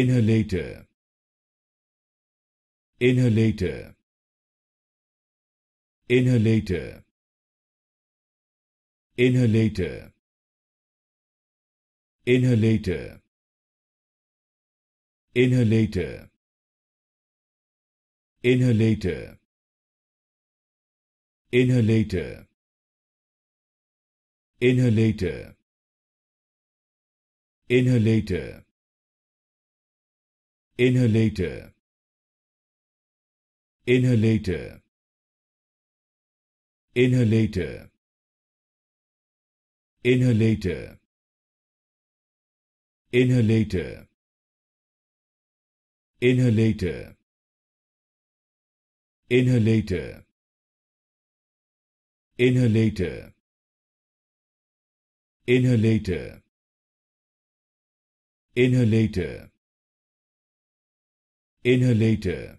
inhalator inhalator inhalator inhalator inhalator inhalator inhalator inhalator inhalator inhalator inhalator inhalator inhalator inhalator inhalator inhalator inhalator inhalator inhalator inhalator inhalator